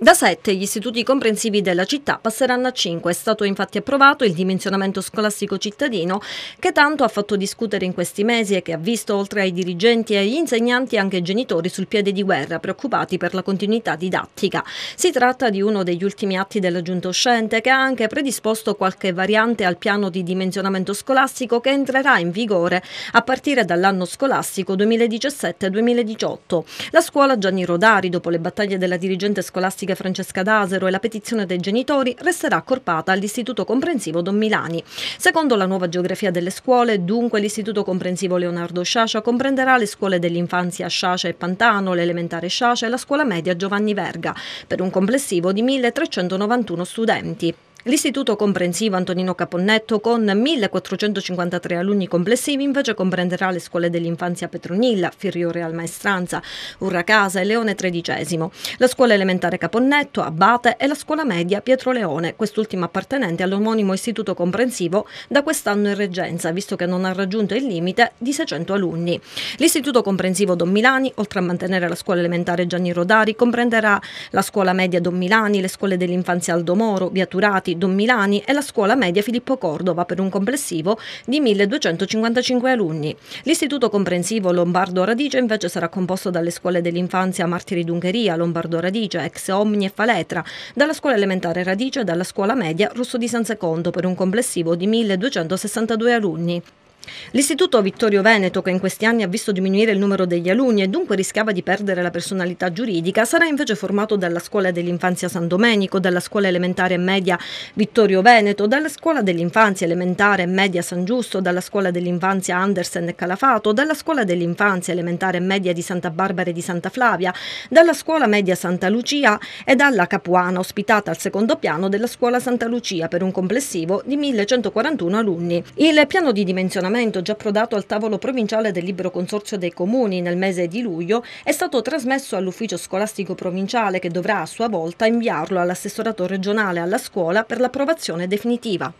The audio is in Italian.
Da 7 gli istituti comprensivi della città passeranno a 5. È stato infatti approvato il dimensionamento scolastico cittadino che tanto ha fatto discutere in questi mesi e che ha visto oltre ai dirigenti e agli insegnanti anche i genitori sul piede di guerra preoccupati per la continuità didattica. Si tratta di uno degli ultimi atti della giunta uscente che ha anche predisposto qualche variante al piano di dimensionamento scolastico che entrerà in vigore a partire dall'anno scolastico 2017-2018. La scuola Gianni Rodari dopo le battaglie della dirigente scolastica politiche Francesca D'Asero e la petizione dei genitori resterà accorpata all'Istituto Comprensivo Don Milani. Secondo la nuova geografia delle scuole, dunque, l'Istituto Comprensivo Leonardo Sciascia comprenderà le scuole dell'infanzia Sciascia e Pantano, l'elementare Sciascia e la scuola media Giovanni Verga, per un complessivo di 1391 studenti. L'istituto comprensivo Antonino Caponnetto con 1453 alunni complessivi invece comprenderà le scuole dell'infanzia Petronilla, Firiore al Maestranza, Urracasa e Leone XIII, la scuola elementare Caponnetto, Abate e la scuola media Pietro Leone, quest'ultima appartenente all'omonimo istituto comprensivo da quest'anno in reggenza, visto che non ha raggiunto il limite di 600 alunni. L'istituto comprensivo Don Milani, oltre a mantenere la scuola elementare Gianni Rodari, comprenderà la scuola media Don Milani, le scuole dell'infanzia Aldomoro, Via Turati, Prati Don Milani e la scuola media Filippo Cordova per un complessivo di 1255 alunni. L'istituto comprensivo Lombardo Radice invece sarà composto dalle scuole dell'infanzia Martiri d'Ungheria, Lombardo Radice, Ex Omni e Faletra, dalla scuola elementare Radice e dalla scuola media Russo di San Secondo per un complessivo di 1262 alunni. L'istituto Vittorio Veneto, che in questi anni ha visto diminuire il numero degli alunni e dunque rischiava di perdere la personalità giuridica, sarà invece formato dalla scuola dell'infanzia San Domenico, dalla scuola elementare e media Vittorio Veneto, dalla scuola dell'infanzia elementare e media San Giusto, dalla scuola dell'infanzia Andersen e Calafato, dalla scuola dell'infanzia elementare e media di Santa Barbara e di Santa Flavia, dalla scuola media Santa Lucia e dalla Capuana, ospitata al secondo piano della scuola Santa Lucia per un complessivo di 1141 alunni. Il piano di dimensionamento documento già approdato al tavolo provinciale del libero consorzio dei comuni nel mese di luglio è stato trasmesso all'ufficio scolastico provinciale che dovrà a sua volta inviarlo all'assessorato regionale alla scuola per l'approvazione definitiva.